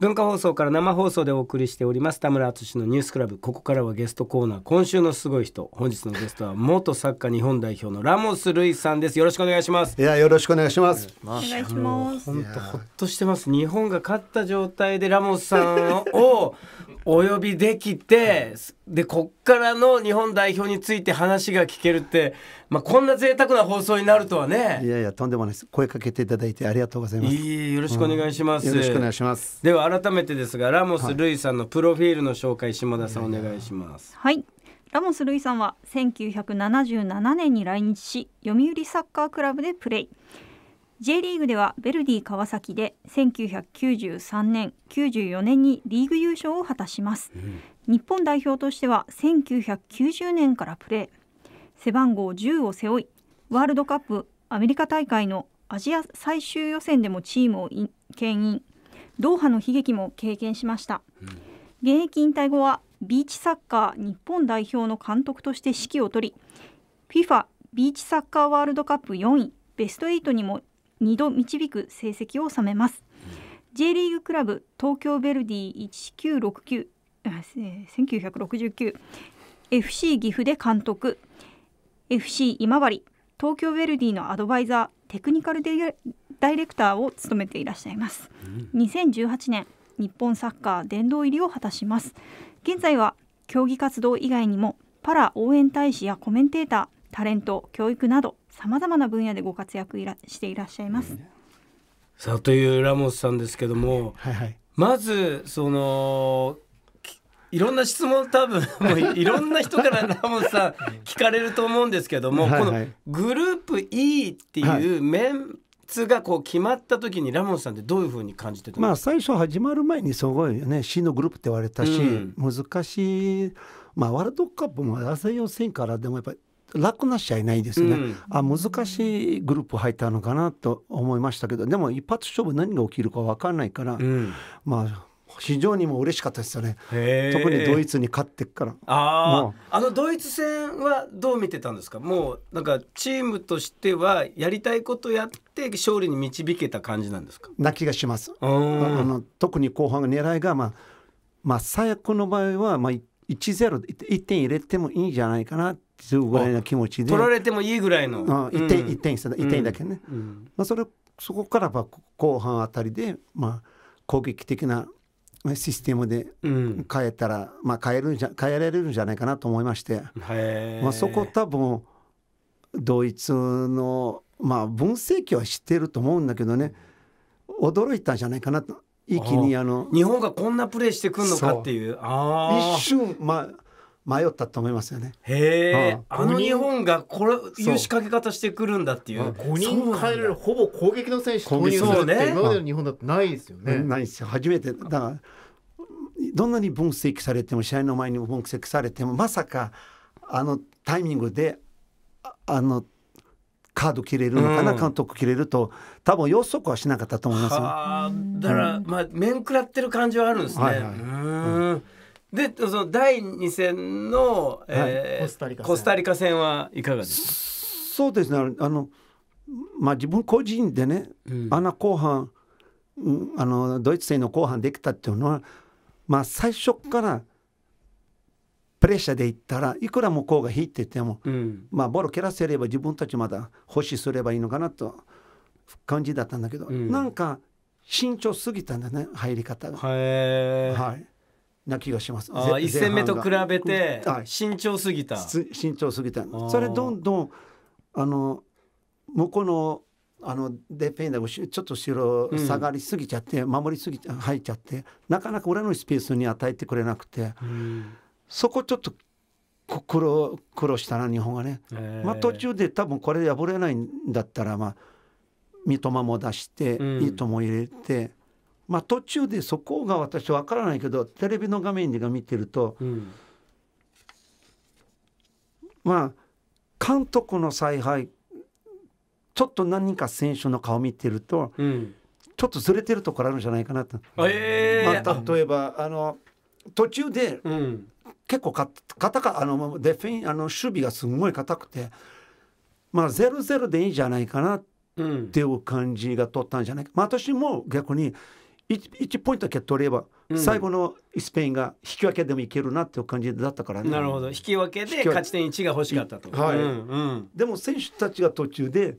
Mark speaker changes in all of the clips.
Speaker 1: 文化放送から生放送でお送りしております田村淳のニュースクラブここからはゲストコーナー今週のすごい人本日のゲストは元サッカー日本代表のラモスルイさんですよろしくお願いしますいやよろしくお願いしますお願いします本当ほっとしてます日本が勝った状態でラモスさんをお呼びできて、でこっからの日本代表について話が聞けるって、まあ、こんな贅沢な放送になるとはねい
Speaker 2: やいやとんでもないです声かけていただいてありがとうございますいいよろしくお願いします、うん、よろしくお願いします
Speaker 1: では改めてですがラモス・ルイさんのプロフィールの紹介下田さんお願いします
Speaker 3: はいラモス・ルイさんは1977年に来日し読売サッカークラブでプレー J リーグではヴェルディ川崎で1993年94年にリーグ優勝を果たします、うん、日本代表としては1990年からプレー背番号10を背負いワールドカップアメリカ大会のアジア最終予選でもチームを牽引ドーハの悲劇も経験しました、うん、現役引退後はビーチサッカー日本代表の監督として指揮を執り FIFA ビーチサッカーワールドカップ4位ベスト8にも2度導く成績を収めます、うん、J リーグクラブ東京ヴェルディ1969 1969 FC 岐阜で監督 FC 今治東京ヴェルディのアドバイザーテクニカルダイレクターを務めていらっしゃいます、うん、2018年日本サッカー殿堂入りを果たします現在は競技活動以外にもパラ応援大使やコメンテータータレント教育などさまざまな分野でご活躍いらしていらっしゃいます。
Speaker 1: さあというラモスさんですけども、はいはい、まずそのいろんな質問多分もう いろんな人からラモスさん聞かれると思うんですけども、はいはい、このグループ E っていうメン、はいツがこう決まった時にラモンさんってどういうふうに感じてまあ最
Speaker 2: 初始まる前にすごいね C のグループって言われたし、うん、難しいまあワールドカップもアジア予選からでもやっぱり。楽な試合ないですね、うん、あ難しいグループ入ったのかなと思いましたけどでも一発勝負何が起きるか分かんないから、うん、まあ非常にも嬉しかったですよね特にドイツに
Speaker 1: 勝ってからああのドイツ戦はどう見てたんですかもうなんかチームとしてはやりたいことやって勝利に導けた感じなんですか
Speaker 2: な気がしますあの特に後半狙いが、まあ、まあ最悪の場合は、まあ、1-0 1点入れてもいいんじゃないかなってっていうぐらいの気持ちで取られ
Speaker 1: てもいいぐらいの、う1点、一点一点だけね、うん、
Speaker 2: まあ、それそこからは後半あたりで、まあ、攻撃的なシステムで変えたら、まあ、変えるんじゃ変えられるんじゃないかなと思いまして、まあ、そこ多分ドイツの、まあ、分析は知ってると思うんだけどね驚いたんじゃないかなと一気にあの日本
Speaker 1: がこんなプレーしてくるのかっていうあ一瞬
Speaker 2: まあ迷ったと思います
Speaker 4: よね。
Speaker 1: へえ、うん、あの日本がこれいう仕掛け方してくるんだっていう。五人変えるほぼ攻撃の選
Speaker 4: 手投入するって今までの日本だとないですよね。ねないですよ。初めてだ
Speaker 2: からどんなに分析されても試合の前に分析されてもまさかあのタイミングであのカード切れるのかな、うん、監督切れると多分予測はしなかったと思いますよ。だから、う
Speaker 1: ん、まあ面食らってる感じはあるんですね。はいはい、うんでその第2戦の、えー、コスタリカコスタリカ戦はいかがです
Speaker 2: かそうですねあのまあ自分個人でね、うん、あの後半あのドイツ戦の後半できたっていうのは、まあ、最初からプレッシャーでいったらいくら向こうが引いてても、うん、まあ、ボール蹴らせれば自分たちまだ保守すればいいのかなと感じだったんだけど、うん、なんか慎重すぎたんだね入り方が。はいな気がします。あ1戦目と比べて
Speaker 1: 慎重すぎた。
Speaker 2: 慎重すぎた。それどんどんあの向こうのあのデペインダーちょっと後ろ下がりすぎちゃって、うん、守りすぎて入っちゃってなかなか俺のスペースに与えてくれなくて、うん、そこちょっと苦労苦労したな日本がね、まあ、途中で多分これ破れないんだったら、まあ、三笘も出して、うん、いいとも入れて。まあ、途中でそこが私わからないけどテレビの画面が見てると、うん、まあ監督の采配ちょっと何か選手の顔見てると、うん、ちょっとずれてるところあるんじゃないかなと。
Speaker 1: えー、ま
Speaker 2: あ、例えばあの途中で、うん、結構か硬かあのデフィンあの守備がすごい硬くてまあ0-0でいいんじゃないかなっていう感じが取ったんじゃないか。まあ、私も逆に 1, ポイントだけ取れば、うん、最後のスペインが引き分けでもいけるなっていう感じだったからね。なるほ
Speaker 1: ど引き分けで勝ち点1が欲しかったと。はい、うんう
Speaker 2: ん、でも選手たちが途中で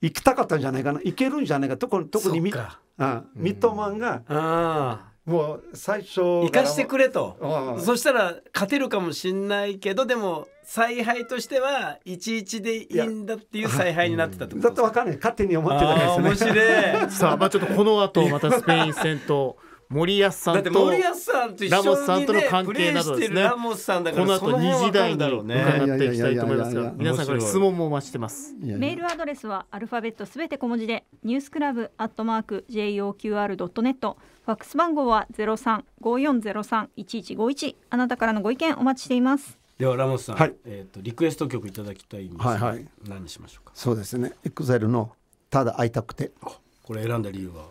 Speaker 2: 行きたかったんじゃないかな行けるんじゃないかとこ特にみ
Speaker 1: あ三笘がもう最初生かしてくれと、うん、そしたら勝てるかもしんないけどでも采配としては11でいいんだっていう采配になってたってことでか、うん、って分かんない勝手に思ってたからですね面
Speaker 4: さあまあちょっとこの後またスペイン戦と森保さんと森保さんとラモスさんとの関係などですねラモスさんだからこの後2時台に伺っていきたいと思いますが皆さんから質問もお待ちしてますメ
Speaker 3: ールアドレスはアルファベットすべて小文字でニュースクラブアットマーク JOQR.net ファックス番号はゼロ三五四ゼロ三一一五一。あなたからのご意見お待ちしています
Speaker 1: ではラモスさん、はい、えっ、ー、とリクエスト曲いただきたいんですが、はいはい、何にしましょう
Speaker 2: かそうですねエク i ルのただ会いたくてこ
Speaker 4: れ
Speaker 1: 選んだ理由は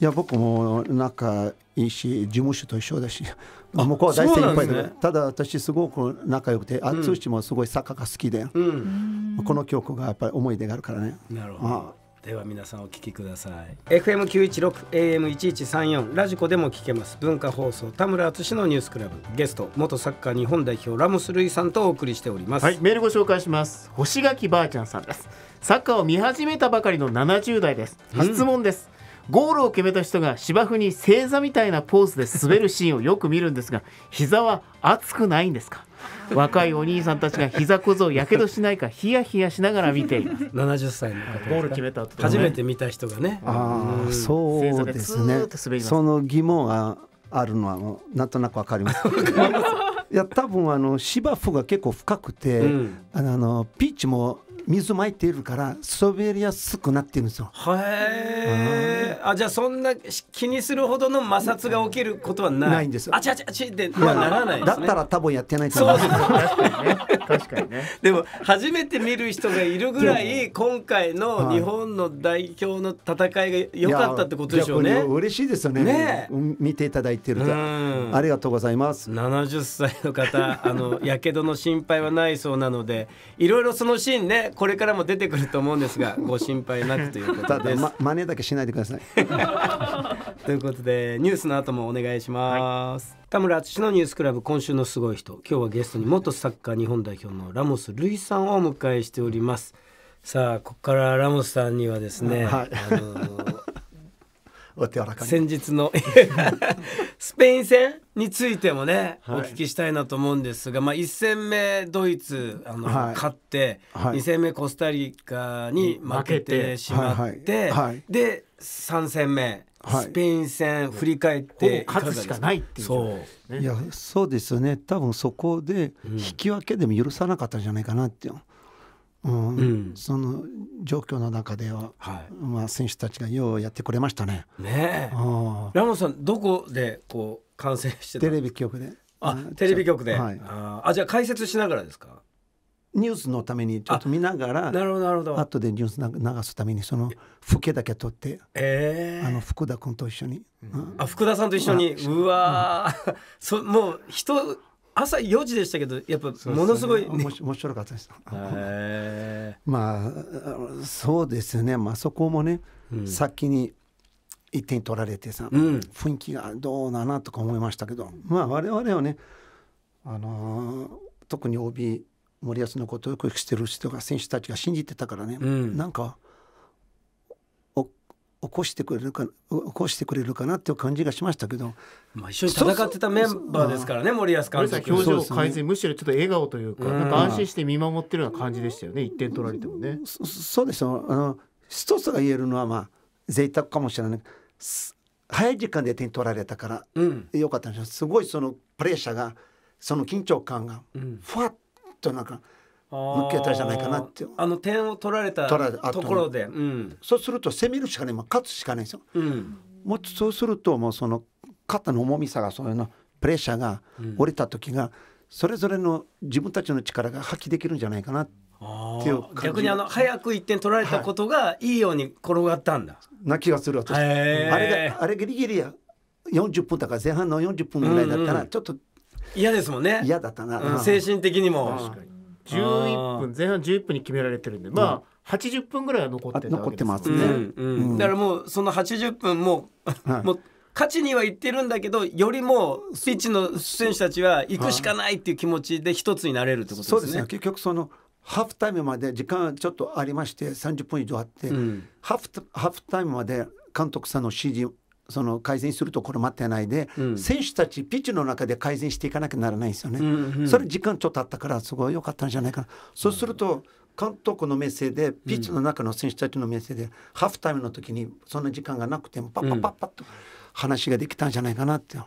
Speaker 2: いや僕も仲いいし事務所と一緒だし向こうは大先輩でで、ね、ただ私すごく仲良くて、うん、あ通しもすごい作家が好きで、うん、この曲がやっぱり思い出があるからねなるほど
Speaker 1: では皆さんお聞きください FM916 AM1134 ラジコでも聞けます文化放送田村敦のニュースクラブゲスト元サッカー日本代表ラムス瑠さんとお送りしておりますはいメールご紹介します星垣ばあちゃんさんですサッカーを見始めた
Speaker 4: ばかりの70代です質問です、うん、ゴールを決めた人が芝生に正座みたいなポーズで滑るシーンをよく見るんですが膝は熱くないんですか若いお兄さんたちが膝小僧やけどしないかヒヤヒヤしながら見ています70歳のゴール決めた後、ね、
Speaker 1: 初めて見た人がねああそうで
Speaker 2: すねその疑問があるのはなんとなくわかります いや多分あの芝生が結構深くて、うん、あのピッチも水まいているから滑りやすくなってるんですよ。
Speaker 1: へえ。あじゃあそんな気にするほどの摩擦が起きることはない。ないんですあちあちあちってまあならない、ね、だったら
Speaker 2: 多分やってないと思う。そうで
Speaker 1: すね。確かにね。でも初めて見る人がいるぐらい今回の日本の代表の戦いが良かったってことでしょうね。嬉
Speaker 2: しいですよね。ね見ていただいてると。ありがとうございます。
Speaker 1: 七十歳の方あのやけどの心配はないそうなのでいろいろそのシーンね。これからも出てくると思うんですが ご心配なくということです。ま、真似だけしないでください ということでニュースの後もお願いします。はい田村淳のニュースクラブ今週のすごい人今日はゲストに元サッカー日本代表のラモス瑠さんをお迎えしておりますさあここからラモスさんにはですね、はい、あのお手柔らかに先日の スペイン戦についてもね、はい、お聞きしたいなと思うんですが、まあ、1戦目ドイツあの、はい、勝って、はい、2戦目コスタリカに負けてしまって、はい、で3戦目スペイン戦振り返って勝つしかないっていうそう,、ね、いや
Speaker 2: そうですよね多分そこで引き分けでも許さなかったんじゃないかなっていう。うんその状況の中では、はい、まあ、選手たちがようやってくれましたね。ねえ。
Speaker 1: ラモさんどこでこう観戦してテレビ局で。あテレビ局で。はい、あじゃあ解説しながらですか。
Speaker 2: ニュースのためにちょっ
Speaker 1: と見ながらなるほどなるほど
Speaker 2: 後でニュース流すためにそのフケだけ取って、
Speaker 1: えー、あの
Speaker 2: 福田君と一緒
Speaker 1: に、うん、あ福田さんと一緒にうわ、うん、そもう人朝4時でしたけどやっぱものすごい、ね、
Speaker 2: 面白かったです。まあそうですね、まあ、そこもね、うん、先に1点取られてさ、うん、雰囲気がどうだなとか思いましたけどまあ我々はね、あのー、特に OB 森保のことをよく知ってる人が選手たちが信じてたからね、うん、なんか。起こしてくれるか起こしてくれるかなっていう感じがしましたけど、
Speaker 4: まあ、一緒に戦ってたメンバーですからね森保監督表情改善、ね、むしろちょっと笑顔というかなんか安心して見守ってるような感じでしたよね一点取られてもねそそうですよあの
Speaker 2: 一つが言えるのはまあ贅沢かもしれない早い時間で点取られたから、よかったんですすごいそのプレッシャーがその緊張感がふわっとなんか、うん
Speaker 1: 受けたじゃないかなってあの点を取られたところで、うん、
Speaker 2: そうすると攻めるしかない勝つしかないですよ、うん、もっとそうするともうその肩の重みさがそのプレッシャーが降りた時が、それぞれの自分たちの力が発揮できるんじゃないかなっ
Speaker 1: ていう逆にあの早く1点取られたこと
Speaker 2: がいいように転がったんだ、はい、な気がする私あれがあれギリギリや40分だから前半の40分ぐらいだったらちょっと
Speaker 4: 嫌ですもんね嫌だったな、
Speaker 1: うん、精神的にも
Speaker 4: 11分前半11分に決められてるんでまあ、80分ぐらいは残って残ってますね、だか
Speaker 1: らもうその80分もう、もう勝ちにはいってるんだけどよりもピッチの選手たちは行くしかないっていう気持ちで一つになれるってことですね。そうですね結
Speaker 2: 局そのハーフタイムまで時間ちょっとありまして30分以上あって、うん、ハーフハーフタイムまで監督さんの指示その改善するところ待ってないで、うん、選手たちピッチの中で改善していかなきゃならないんですよね、うんうん、それ時間ちょっとあったからすごい良かったんじゃないかなそうすると監督の目線でピッチの中の選手たちの目線で、うん、ハーフタイムの時にそんな時間がなくてもパッパッパッパッと。話ができたんじゃないかなってま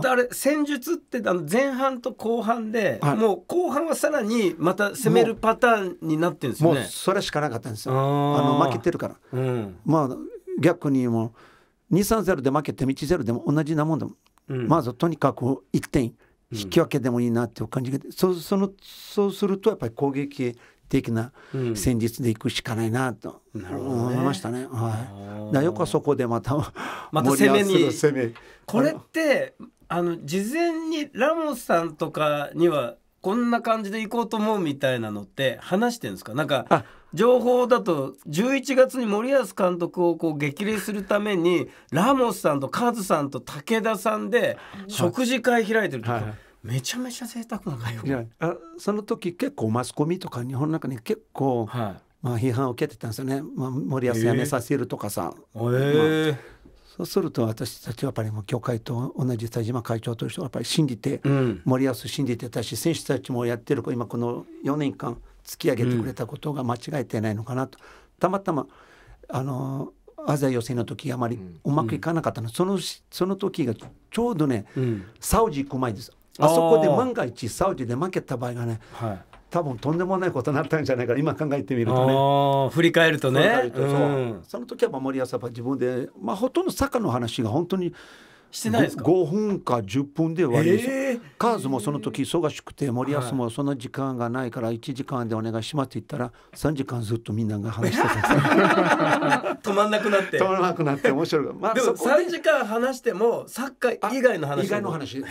Speaker 1: たあれ戦術ってあの前半と後半で、もう後半はさらにまた攻めるパターンになってるんですよねもうそれしかなかったんですよあの負けて
Speaker 2: るから、うん、まあ逆にもう230で負けて1ゼ0でも同じなもんでも、うん、まずとにかく1点引き分けでもいいなっていう感じで、うん、そそのそうするとやっぱり攻撃的な戦術でいくしかないなと思いましたね。ねはい、だよくそこでまた また攻めに
Speaker 1: これってあの事前にラモスさんとかにはこんな感じで行こうと思うみたいなのって話してるんですかなんか情報だと11月に森保監督をこう激励するためにラモスさんとカズさんと武田さんで食事会開いてる時、めちゃめちゃ贅沢な会話
Speaker 2: あその時結構マスコミとか日本の中に結構、はい、まあ、批判を受けてたんですよね、まあ、森保辞めさせるとかさ。えーまあそうすると私たちはやっぱりもう教会と同じ田島会長としてやっぱり信じて、うん、森保信じてたし選手たちもやってる今この4年間突き上げてくれたことが間違えてないのかなと、たまたまあのアジ予選の時あまりうまくいかなかったの、うん、そのその時がちょうどね、うん、サウジ行く前ですあそこで万が一サウジで負けた場合がね、はい、多分とんでもないことになったんじゃないか今考えてみると
Speaker 1: ね振り返るとね、そ,、うん、
Speaker 2: その時は守森保は自分で、まあ、ほとんど坂の話が本当にしてないですか 5, 分か10分で終わりです、えー、カーズもその時忙しくて森保もその時間がないから1時間でお願いしますって言ったら3時間ずっとみんなが話してた
Speaker 1: 止まんなくなって止まら
Speaker 2: なくなって面白
Speaker 1: い、まあ、でも3時間話してもサッカー以外の話以外の話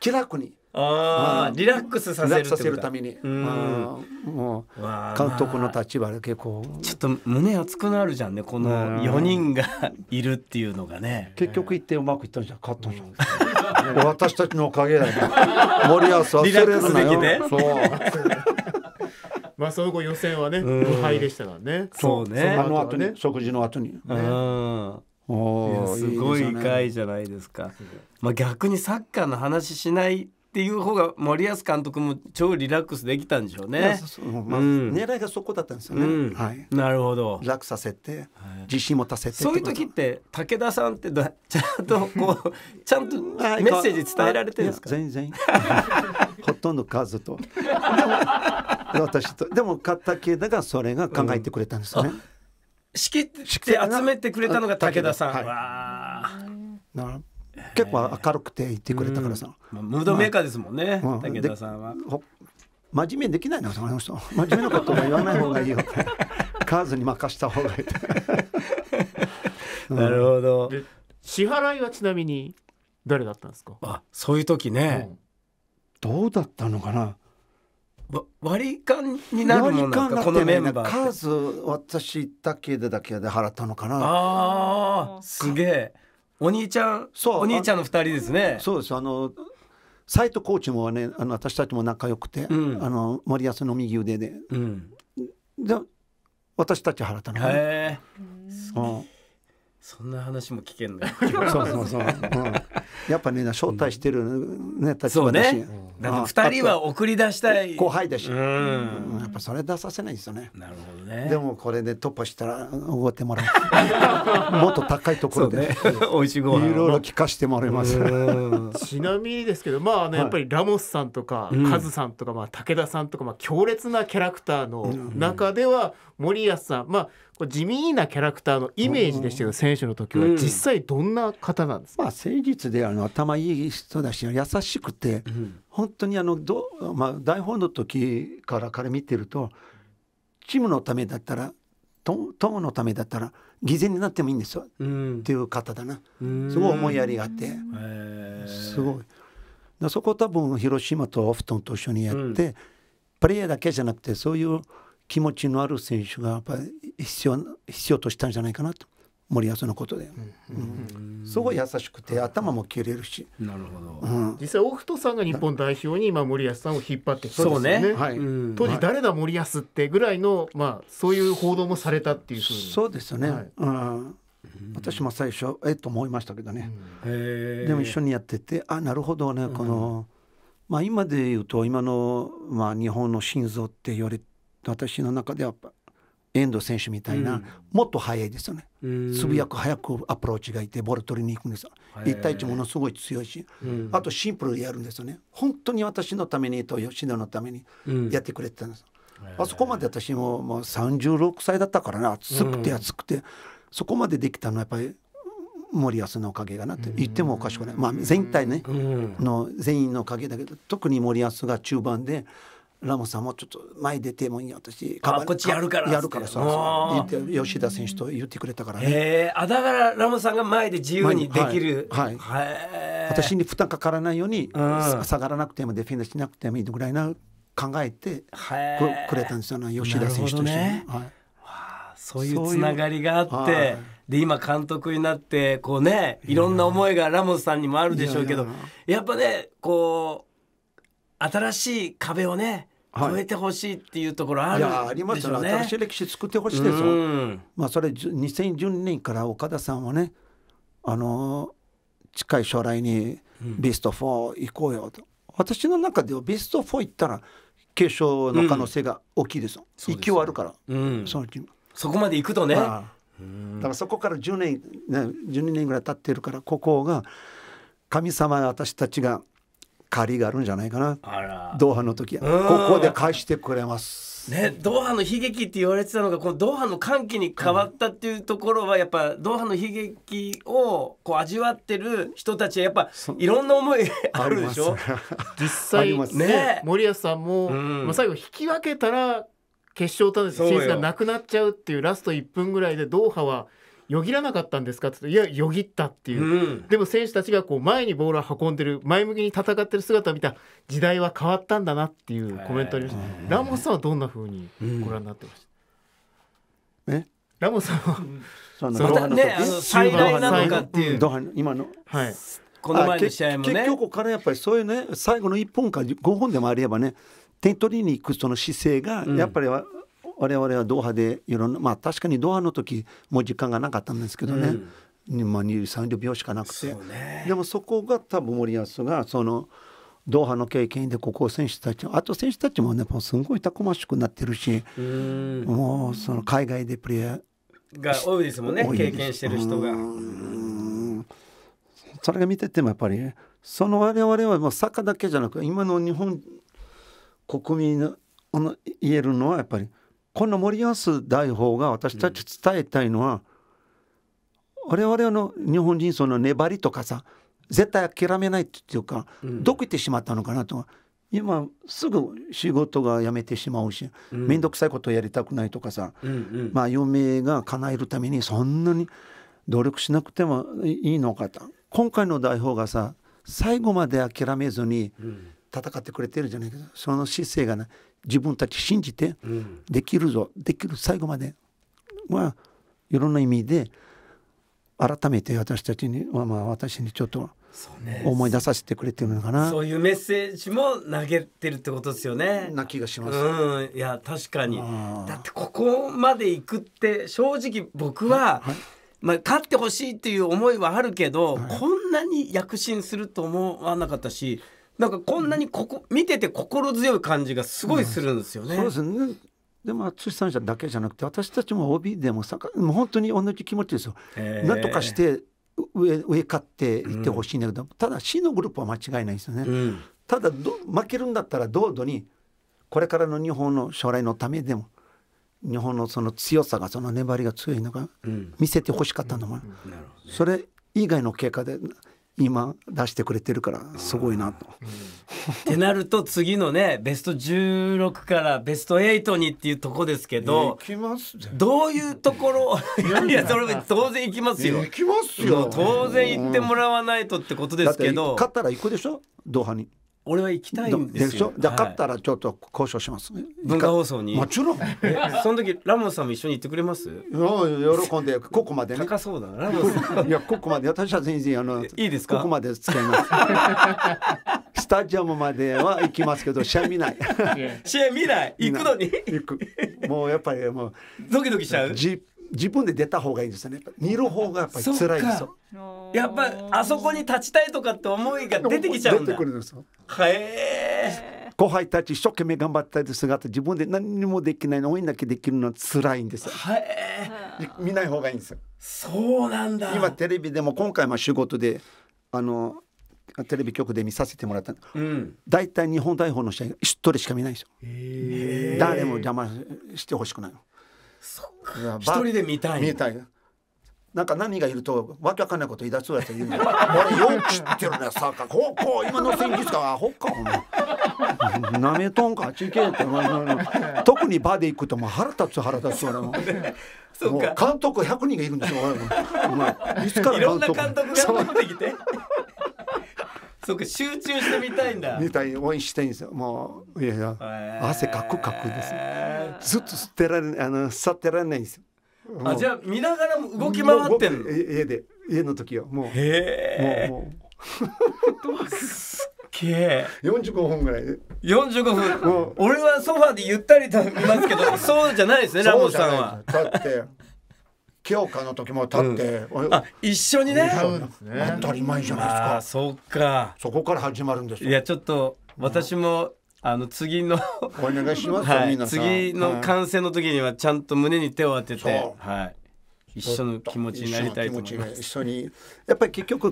Speaker 1: 気楽にああリラックスさせるさせるために、うん、もう監督
Speaker 2: の立場で結構、ちょっと胸熱くなるじゃんねこの4
Speaker 1: 人がいるっていうのがね
Speaker 2: 結局行ってうまくいったんじゃん勝ったじゃん、私たちのおかげだよ
Speaker 4: 森保忘れるなよ、ね、そう まあその後予選はね無敗でしたからねそうねあの後ね
Speaker 1: 食事の後に、うんおすごい回じゃないですか。まあ逆にサッカーの話しないっていう方が森保監督も超リラックスできたんでしょうね。まあ、狙いがそこだったんですよね。うんはい、なるほど。楽させて、自信持たせてそういう時って武田さんってだちゃんと
Speaker 2: こうちゃんとメッセージ伝えられてるんですか。全然。ほとんど数と。私とでも武田がそれが考えてくれたんですよね。
Speaker 1: 仕、う、切、ん、って集めてくれたのが武田さん。はい、わあ。
Speaker 2: なる結構明るくて言ってくれたからさ、まあ、ムードメーカーですもんね、まあ、武田さんは。真面目できないなと思い真面目なことも言わない方がいいよ カーズに任
Speaker 4: した方がい
Speaker 1: い うん、なるほど
Speaker 4: 支払いはちなみに誰だったんですかあ
Speaker 1: そういう時ね、うん、どうだったのかな
Speaker 4: 割り勘に
Speaker 2: なるもんなんか、このメンバーカ
Speaker 1: ー
Speaker 4: ズ私
Speaker 2: だけでだけで払ったのかな
Speaker 1: あすげえお兄ちゃん
Speaker 2: そうお兄ちゃんの2人ですねそうですあの斎藤コーチもねあの私たちも仲良くて、うん、あの森保の右腕で、うん、で私たち原
Speaker 1: 田のね。え、うんそんな話も聞けんだよ。そうそうそう。う
Speaker 2: ん、やっぱね招待してるね立場だし。そうね。だ二人は送り出したい。後輩だし。うん。やっぱそれ出させないですよね。なるほどね。でもこれで突破したらおごってもらう。もっと高いところで。美味しいご飯。いろいろ聞かしてもらいます。ち
Speaker 4: なみにですけど、まあねやっぱりラモスさんとかカズさんとかまあ武田さんとかまあ強烈なキャラクターの中では森保さんまあ地味なキャラクターのイメージでしたよ、うん、選手の時は実際どんな方なんですか、まあ、
Speaker 2: 誠実であの頭いい人だし優しくて、うん、本当にあのど、まあ、台本の時から彼見てるとチームのためだったら友のためだったら偽善になってもいいんですよ、うん、っていう方だな
Speaker 1: すごい思いやりがあっ
Speaker 2: てすごいだそこ多分広島とオフトンと一緒にやって、プレイヤーだけじゃなくてそういう気持ちのある選手がやっぱり必要必要としたんじゃないかなと森保のことで、
Speaker 4: すごい優しくて頭も切れるしなるほど、うん、実際オフトさんが日本代表に今森保さんを引っ張ってきたんですね、ね、はい、当時誰だ森保ってぐらいの、まあ、そういう報道もされたっ
Speaker 2: ていうふうにそうですよね、はい、うん私も最初えっと思いましたけどね、
Speaker 1: うん、でも一緒
Speaker 2: にやっててあなるほどねこの、うん、まあ今で言うと今の、まあ、日本の心臓って言われて私の中では遠藤選手みたいな、うん、もっと速いですよねつぶやく早くアプローチがいてボール取りに行くんですよ1対1ものすごい強いし、うん、あとシンプルやるんですよね本当に私のためにと吉野のためにやってくれてたんです、あそこまで私ももう36歳だったからね暑くて暑くて、そこまでできたのはやっぱり森保のおかげかなと言ってもおかしくない、まあ、全体ね、の全員のおかげだけど特に森保が中盤でラモスさんもちょっと前出てもいいよ私あこっちやるからやるからさ吉田選手と言ってくれたからねえ
Speaker 1: あだからラモスさんが前で自由にできるはい、は
Speaker 2: い、私に負担かからないように、うん、下がらなくてもディフェンーしなくてもいいぐらいな考えてくれたんですよね吉田選手として、ねはい、そういうつながりがあって、
Speaker 1: で今監督になってこうねいろんな思いがラモスさんにもあるでしょうけどやっぱねこう新しい壁をね超えてほしいっていうところある、ね、いやありますよね新しい歴史作ってほしいですよ、
Speaker 2: まあ、それ2012年から岡田さんはねあの近い将来にベスト4行こうよと、うん、私の中ではベスト4行ったら決勝の可能性が大きいですよ、うん、勢いあるから、うん、そのそこまで行くとね、だからそこから10年、ね、12年ぐらい経ってるからここが神様私たちが借りがあるんじゃないかなドーハの時ここで返してくれます。
Speaker 1: ね、ドーハの悲劇って言われてたのがこのドーハの歓喜に変わったっていうところはやっぱドーハの悲劇をこう味わってる人たちはやっぱいろんな思いあるでしょ実際ね
Speaker 4: 森保さんも、うん、まあ、最後引き分けたら決勝ー進出がなくなっちゃうっていうラスト1分ぐらいでドーハは。よぎらなかったんですかって言うといやよぎったっていう、うん、でも選手たちがこう前にボールを運んでる前向きに戦ってる姿を見た時代は変わったんだなっていうコメントありました、えー、ラモスさんはどんなふうにご覧になってました、うん、ラモスさんは、うん、その、ま、ねあの最大なのかっていう、今の、はい、
Speaker 2: この前の試合もね結局からやっぱりそういうね最後の1本か5本でもあればね点取りに行くその姿勢がやっぱり、うん我々はドーハでいろんなまあ確かにドーハの時も時間がなかったんですけどね、うん、まあ、30秒しかなくて、ね、でもそこが多分森保がそのドーハの経験でここ選手たちあと選手たちもねもうすごいたくましくなってるしもうその海外でプレーヤ
Speaker 1: ーが多いですもんね経験してる人が。
Speaker 2: それが見ててもやっぱり、その我々はもうサッカーだけじゃなく今の日本国民の言えるのはやっぱりこの森保大法が私たち伝えたいのは、うん、我々の日本人その粘りとかさ絶対諦めないっていうか、うん、どこ行ってしまったのかなと今すぐ仕事が辞めてしまうし面倒、うん、くさいことやりたくないとかさ、うんうん、まあ夢が叶えるためにそんなに努力しなくてもいいのかと今回の大表がさ最後まで諦めずに戦ってくれてるじゃないけどその姿勢がな、ね、自分たち信じてできるぞ、うん、できる最後まではいろんな意味で改めて私たちにまあまあ私にちょっと思い出させてくれてるのかなそ
Speaker 1: う、ね,、いうメッセージも投げてるってことですよねな気がします、うん、いや確かにだってここまで行くって正直僕は、はいまあ、勝ってほしいっていう思いはあるけど、はい、こんなに躍進すると思わなかったしなんかこんなにここ見てて心強い感じがすごいするんですよね。うん、そう
Speaker 2: ですねでも淳さんだけじゃなくて私たちも OB でもさもう本当に同じ気持ちですよ。なんとかして上上勝っていってほしいんだけど、うん、ただ C のグループは間違いないですよね。うん、ただ負けるんだったら堂々にこれからの日本の将来のためでも日本のその強さがその粘りが強いのが見せてほしかったのも、うん、それ以外の経過で今出してくれてるからすごいなと。っ
Speaker 1: てなると次のねベスト16からベスト8にっていうとこですけどどういうところいやいやそれ当然行きますよ。行きますよ当然行ってもらわないとってことですけど。勝ったら行くでし
Speaker 2: ょドーハに。俺は行きたいんですよ。じゃあ勝ったらちょっと交渉します、ね、文化放送に。もち
Speaker 1: ろん。その時ラモンさんも一緒に行ってくれます？うん喜んでここまで、ね、高そうだラモンさ
Speaker 2: ん。いやここまで私は全然あのいいですか？ここまで使います。スタジアムまでは行きますけど試合見ない。試合見ない。行くのに。行く。もうやっぱりもうドキドキしちゃう。自分で出た方がいいんですよね見る方がやっぱり辛いです
Speaker 1: やっぱあそこに立ちたいとかって思いが出てきちゃうんだ出てくるんですよ
Speaker 2: へえ後輩たち一生懸命頑張ったり姿自分で何にもできないの応援だけできるのは辛いんですはい、え見ない方がいいんですよそうなんだ今テレビでも今回も仕事であのテレビ局で見させてもらった、うん、大体日本代表の試合一人しか見ないんですよ誰も邪魔してほしくないの一人で見たい見たいなんか波がいるとわけわかんないこと言い出そうやつ言うよ俺よく知ってるねさあこうこう今の戦術かほっかお前。なめとんかちけって特にバーで行くとも腹立つ腹立つもう監督百人がいるんですよ。お前、いつから監督。いろんな監
Speaker 1: 督が戻ってきて。そうか集中してみたいんだ。み
Speaker 2: たい応援したいんですよ。もういやいや、えー、汗かくかくです、ずっと捨てられあの去ってられないんですよ。
Speaker 1: あじゃあ見ながらも動き回ってん
Speaker 2: の。家で家の時はもう。へえ。も
Speaker 1: うもう。すっげえ。四十五分ぐらいで。四十五分。俺はソファーでゆったりと見ますけど、そうじゃないですねラモスさんは。
Speaker 4: だって。
Speaker 2: 教科の時も立って、うん、あ一緒にねね、当たり前じゃないですか、あ、
Speaker 1: そっかそこから始まるんですいやちょっと私も、あの次のお願いします、はい、次の完成の時にはちゃんと胸に手を当てて、は
Speaker 2: い、一緒の気持ちになりたいと思います一
Speaker 1: 緒にやっぱり結局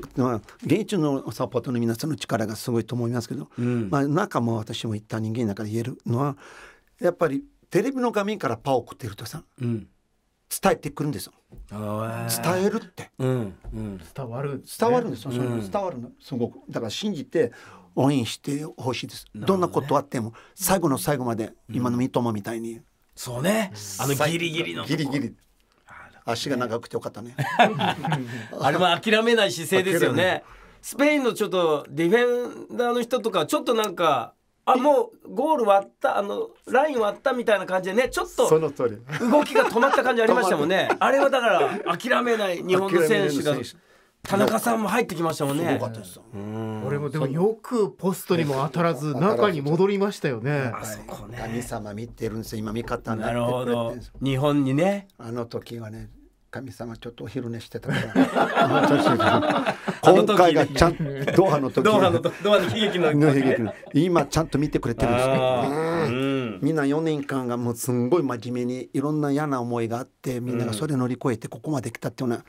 Speaker 1: 現
Speaker 2: 地のサポートの皆さんの力がすごいと思いますけど、うん、まあ中も私も一旦人間だから言えるのはやっぱりテレビの画面からパを送っているとさ、うん伝えてくるんですよ伝えるって、
Speaker 4: うんうん、伝わる、ね、伝わるんですよ、伝わ
Speaker 2: るのすごくだから信じて応援してほしいです、どんなことあっても最後の最後まで今の三笘みたいに、
Speaker 1: そうねあのギリギリのギリギ
Speaker 2: リ足が長
Speaker 1: くてよかったね あれは諦めない姿勢ですよねスペインのちょっとディフェンダーの人とかちょっとなんかあもうゴール割ったあのライン割ったみたいな感じでねちょっとその通り動きが止まった感じありましたもんね あれはだから諦めない日本の選手が。田中さんも入ってきましたもんね。すかっ
Speaker 4: たです。俺もでもよくポストにも当たらず中に戻りましたよね。あ
Speaker 2: そこね。神様見てるんですよ。今見方なるほど。日本にね。あの時はね。神様ちょっとお昼寝してたから 今回がちゃんドーハの時ドーハのドーハの悲劇の悲劇の今ちゃんと見てくれてるんですね、みんな4年間がもうすんごい真面目にいろんな嫌な思いがあってみんながそれ乗り越えてここまで来たっていうのは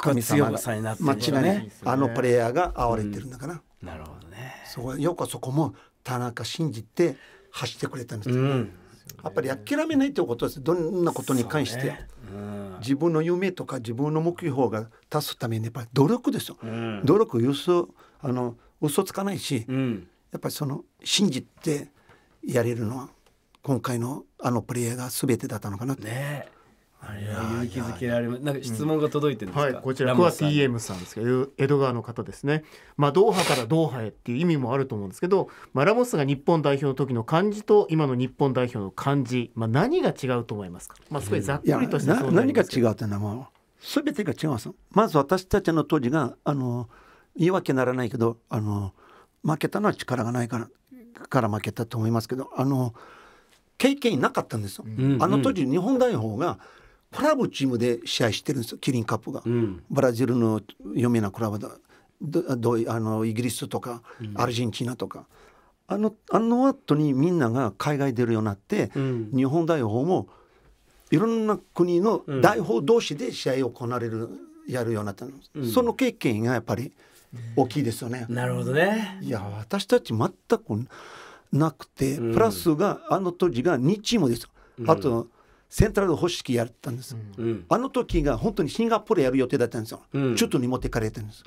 Speaker 2: 神様が街がねあのプレイヤーがあわれてるんだから、うん、なるほどねそこよくそこも田中信じて走ってくれたんですうん、やっぱり諦めないということですどんなことに関して。自分の夢とか自分の目標が達すためにやっぱり努力ですよ、うん、努力嘘あの嘘つかないし、うん、やっぱりその信じてやれるのは今回のあのプレイヤーが全てだったのかなね勇
Speaker 4: 気づけられます。なんか質問が届いてるんですか。うん、はい、こちらは T.M. さんですけど、江戸川の方ですね。まあドーハからドーハへっていう意味もあると思うんですけど、まあラモスが日本代表の時の漢字と今の日本代表の漢字、まあ何が違うと思いますか。まあすごいざっくりとした、うん、何
Speaker 2: が違うってのはもう
Speaker 4: すべてが違います。まず私たちの当時があの言い
Speaker 2: 訳ならないけど、あの負けたのは力がないからから負けたと思いますけど、あの。経験なかったんですよ、うんうん、あの当時日本代表がクラブチームで試合してるんですよキリンカップが、うん、ブラジルの有名なクラブだどあのイギリスとか、アルゼンチナとかあのあの後にみんなが海外出るようになって、うん、日本代表もいろんな国の代表同士で試合を行われる、やるようになったんです、その経験がやっぱり大きいですよね。なるほどねいや私たち全くなくてプラスがあの当時が2チームですあと、セントラル保式やったんです、うん、あの時が本当にシンガポールやる予定だったんですよ、うん、ちょっとに持ってかれてるんです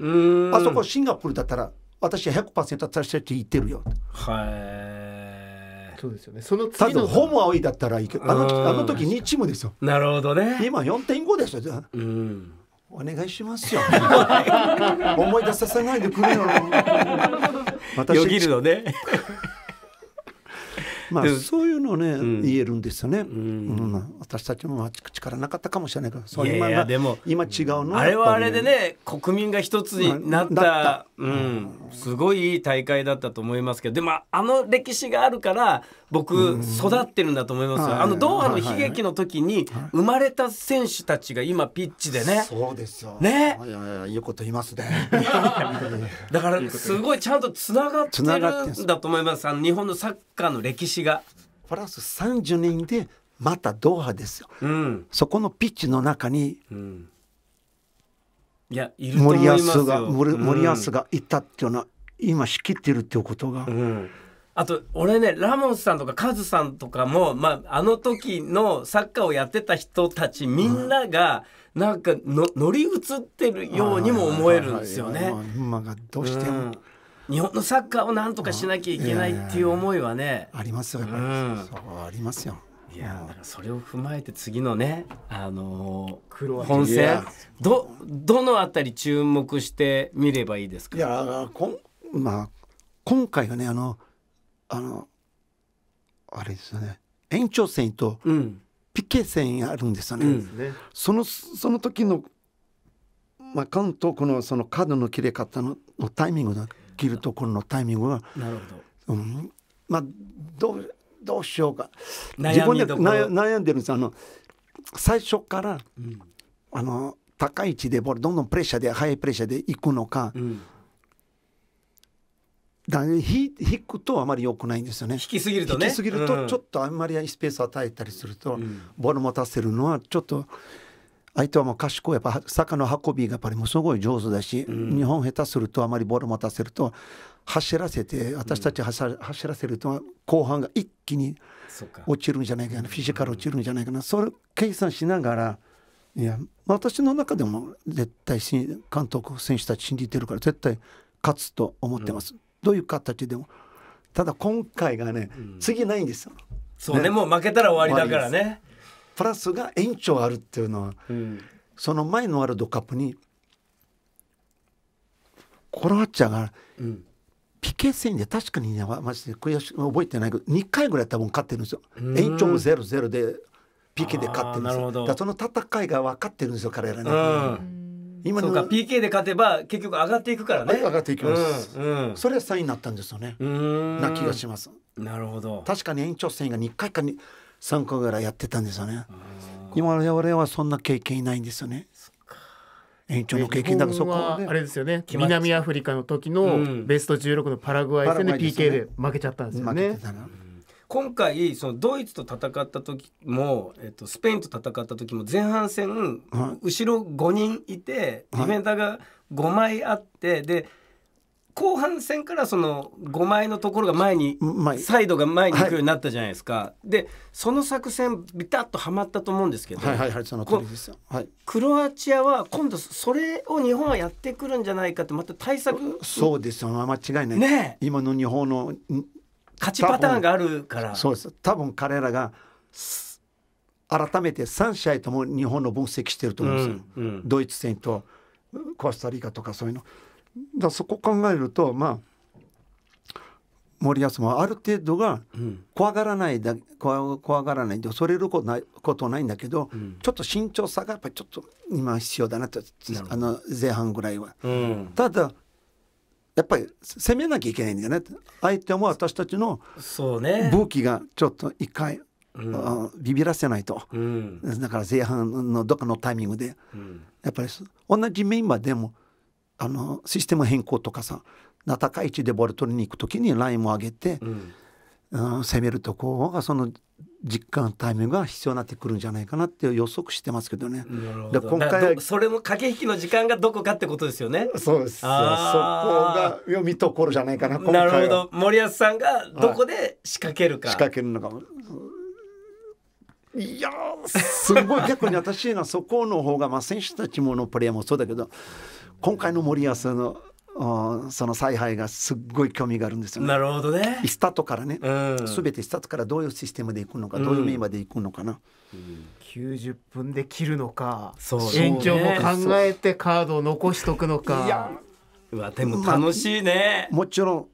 Speaker 2: あそこシンガポールだったら私は100%私たち行ってるよはいそうですよねその次のホームアウェイだったらいいけどあのあの時2チームですよなるほどね今4.5ですよじゃあ、うんお願いしますよ。思い出させないでくれよ。私 よぎるのね。まあ、そういうのをね、うん、言えるんですよね、うん、私たちもあちちからなかったかもしれないけ
Speaker 1: どそう今がでも
Speaker 2: 今違うのあれはあれでね
Speaker 1: 国民が一つになったまあすごいいい大会だったと思いますけどでもあの歴史があるから僕育ってるんだと思います、あのドーハの悲劇の時に生まれた選手たちが今ピッチでね、そうですよねいやいやいいこと言いますね だから すごいちゃんとつながってるんだと思いますあの日本のサッカーの歴史史が
Speaker 2: プラス30人でまたドーハですよ、うん、そこのピッチの中に、
Speaker 1: いや森保が森保が
Speaker 2: いたっていうのは、今仕切ってるっていうことが、うん、
Speaker 1: あと俺ねラモンさんとかカズさんとかも、まあ、あの時のサッカーをやってた人たちみんなが、うん、なんかの乗り移ってるようにも思えるんですよね。馬がどうしても、日本のサッカーをなんとかしなきゃいけないっていう思いはね、ありますよやっぱり、うん、ありますよいやだからそれを踏まえて次のね、あのー、本戦どどのあたり注目してみればいいですかい
Speaker 2: やこん、まあ、今回はねあのあのあれですよね延長戦と PK 戦あるんですよね。うん、そのその時の、まあ、関東このそのカードの切れ方ののタイミングだ切るところのタイミングがなるほど、うん、まあどうどうしようか自分で悩んでるんですあの最初から、うん、あの高い位置でボールどんどんプレッシャーで速いプレッシャーでいくのか、うん、だ引くとあまり良くないんですよね引きすぎるとね引きすぎるとちょっとあんまりスペースを与えたりすると、うん、ボール持たせるのはちょっと。相手はもう賢いやっぱ坂の運びがやっぱりもうすごい上手だし、うん、日本下手するとあまりボール持たせると走らせて私たち走らせると後半が一気に落ちるんじゃないかなフィジカル落ちるんじゃないかなそれ計算しながらいや私の中でも絶対監督選手たち信じてるから絶対勝つと思ってます、うん、どういう形でもただ今回がね、うん、次ないんですよ
Speaker 1: そうね、ね、もう負けたら終わりだからね
Speaker 2: プラスが延長あるっていうのは、うん、その前のワールドカップにコロアチアが、うん、PK 戦で確かに、ね、マジで悔し覚えてないけど2回ぐらい多分勝ってるんですよ延長もゼロゼロで PK で勝ってるんですよその戦いが分かってるんですよ彼
Speaker 1: らね。うん今のそうか PK で勝てば結局上がっていくからね上がっていきます、
Speaker 2: うんうん、それは3位になったんですよねな気がしますなるほど確かに延長戦が2回かに参考からやってたんですよね今我々はそんな経
Speaker 4: 験ないんですよね延長の経験だからそこはあれですよね南アフリカの時のベスト16のパラグアイ戦で PK で負けちゃったんですよね。
Speaker 1: 今回そのドイツと戦った時も、えっと、スペインと戦った時も前半戦、後ろ5人いてディフェンダーが5枚あってで後半戦からその5枚のところが前にサイドが前に行くようになったじゃないですか、はい、でその作戦ビタッとはまったと思うんですけど、はいはいはい、その通りですよ、はい、クロアチアは今度それを日本はやってくるんじゃないかってまた対策そうで
Speaker 2: すよ間違いない、ね、今の日本の勝ちパターンがあるからそうです多分彼らが改めて3試合とも日本の分析してると思うんですよ、うんうん、ドイツ戦とコスタリカとかそういうの。だそこ考えるとまあ森保もある程度が怖がらないだ、うん、怖がらないで恐れることないことないんだけど、うん、ちょっと慎重さがやっぱりちょっと今必要だなとあの前半ぐらいは。うん、ただやっぱり攻めなきゃいけないんだよね相手も私たちの武器がちょっと一回、うん、ビビらせないと、だから前半のどっかのタイミングで、やっぱり同じメンバーでも。あのシステム変更とかさ高い位置でボール取りに行く時にラインも上げて、うん、攻めるとこがその実感タイミングが必要になってくるんじゃないかなって予測してますけどね。で今回
Speaker 1: それも駆け引きの時間がどこかってことですよね。そうですそこが
Speaker 2: 読みどころじゃないかな。なるほど
Speaker 1: 森保さんがどこで仕掛けるか。はい、仕掛けるのかも。いや
Speaker 2: すごい逆に私はそこの方がまあ選手たちものプレーもそうだけど。今回の森保のその采配がすっごい興味があるんですよ、ね、なるほどね。スタートからね、す、う、べ、ん、てスタートからどういうシステムでいくのか、どういうメンバーでいくのかな。
Speaker 4: うん90分で切るのか、延長も考えてカードを残しとくのか。いや、うわでも楽
Speaker 2: しいね。まもちろ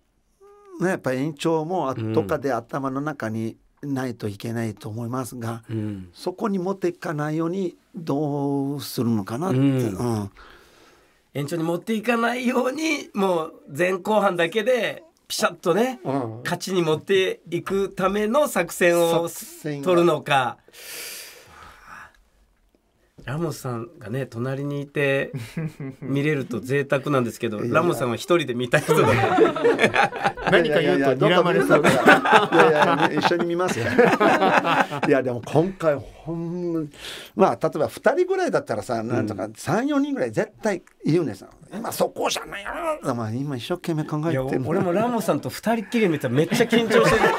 Speaker 2: んねやっぱ延長もとかで頭の中にないといけないと思いますが、うん、そこに持っていかないようにどうするのかなって。うん、うん
Speaker 1: 延長に持っていかないようにもう前後半だけでピシャッとね、うん、勝ちに持っていくための作戦を取るのか。ラモスさんがね隣にいて 見れると贅沢なんですけどラモスさんは一人で見たい人だ 何か言うと睨まれそうだいや一緒に
Speaker 2: 見ますよ いやでも今回ほんまあ例えば二人ぐらいだったらさなんとか三四人ぐらい絶対言うんですよ、うん、今そこじゃないよ、まあ、今一生懸命考えてる俺もラモスさんと二人っきり見たらめっちゃ緊張してる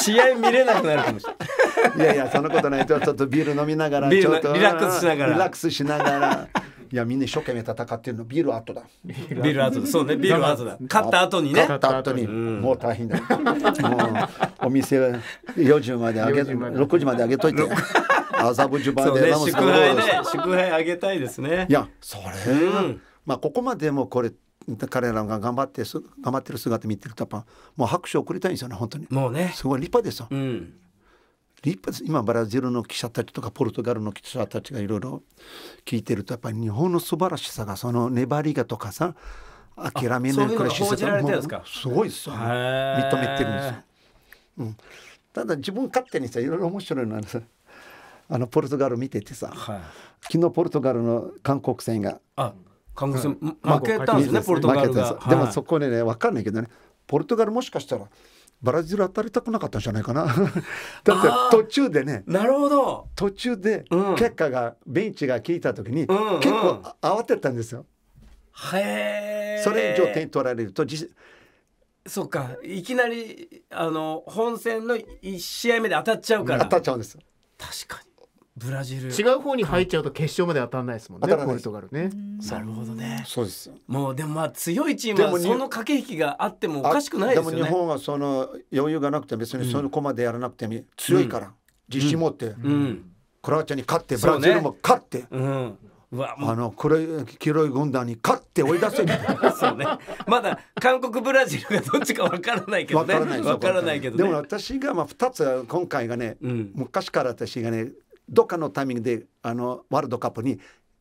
Speaker 2: 試合見れなくなるかも
Speaker 1: しれ
Speaker 2: ないいやいやそんなことないちょっとビール飲みながらちょっとリラックスしながらリラックスしながらいやみんな一生懸命戦ってるのビール後だビ
Speaker 1: ール後だそうねビール後だ勝った後にね勝った後に、
Speaker 2: もう大変だもうお店4時まで上げ6時まで上げといて麻布十番で、ね、宿杯ね
Speaker 1: 宿杯あげたいですねいやそれ、うん、
Speaker 2: まあここまでもこれ彼らが頑張って頑張ってる姿見てるとやっぱもう拍手を送りたいんですよね本当にもうねすごい立派ですよ、うん、立派です今ブラジルの記者たちとかポルトガルの記者たちがいろいろ聞いてるとやっぱり日本の素晴らしさがその粘りがとかさ諦めない暮らしさがすごいですよ、ね、認めてるんですよ、うん、ただ自分勝手にさいろいろ面白いのはあのポルトガル見ててさ、はい、昨日ポルトガルの韓国戦が
Speaker 1: あ韓国戦、負けたんですね、ポルトガルが。でもそ
Speaker 2: こでね、分かんないけどね、ポルトガルもしかしたら、ブラジル当たりたくなかったんじゃないかな だって途中でねなるほど途中で結果が、うん、ベンチが聞いた時に、うんうん、結構慌てたんですよ。
Speaker 1: へえ。それ以上点
Speaker 2: 取られる
Speaker 4: と
Speaker 1: そうかいきなりあの本戦の1試合目で当たっちゃうから当たっちゃうんです確
Speaker 4: かにブラジル
Speaker 1: 違う方に入っ
Speaker 4: ちゃうと決勝まで当たらないですもんね、ポル
Speaker 1: トガルね。なるほどね。そうですもうでもまあ強いチームはその駆け引きがあってもおかしくないですよね。でも日
Speaker 2: 本はその余裕がなくて別にそこまでやらなくても、強いから、自信持って、うん、クロアチアに勝ってブラジルも勝って。うあの黒い黄い軍団に勝って追い出せ
Speaker 1: そうねまだ韓国ブラジルがどっちかわからないけどねわからないけど、ね、でも私がまあ2つ
Speaker 2: 今回がね、うん、昔から私がねどっかのタイミングであのワールドカップに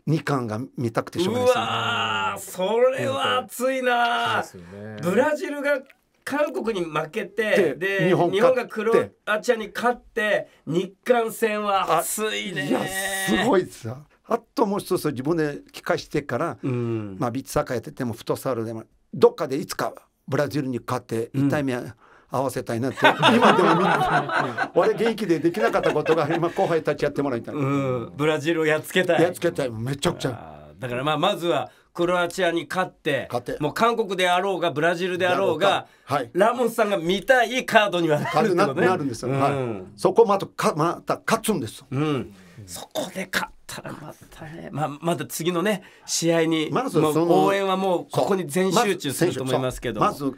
Speaker 2: 二冠が見たくてしょうがない
Speaker 1: です、ね、うわそれは熱いな、ね、ブラジルが韓国に負けてで日本がクロアチアに勝って日韓戦は熱いねいやすごい
Speaker 2: ですあともう一つ自分で聞かしてから、うん、まあ、ビッチサッカーやっててもフットサルでもどっかでいつかブラジルに勝って痛い目、うん合わせたいなって今でもみんな俺元気でできなかったことが今後輩たちやってもらいたいブ
Speaker 1: ラジルをやっつけたいやっつ
Speaker 2: けたいめちゃくちゃ
Speaker 1: だからまあまずはクロアチアに勝ってもう韓国であろうがブラジルであろうが、はい、ラモスさんが見たいカードにはなる、ね、なるんですよ、うん、はい、そこまたかまた勝つんです、うん、そこで勝ったらまたね、まあ、まだ次のね試合に、ま、応援はもうここに全集中すると思いますけどまず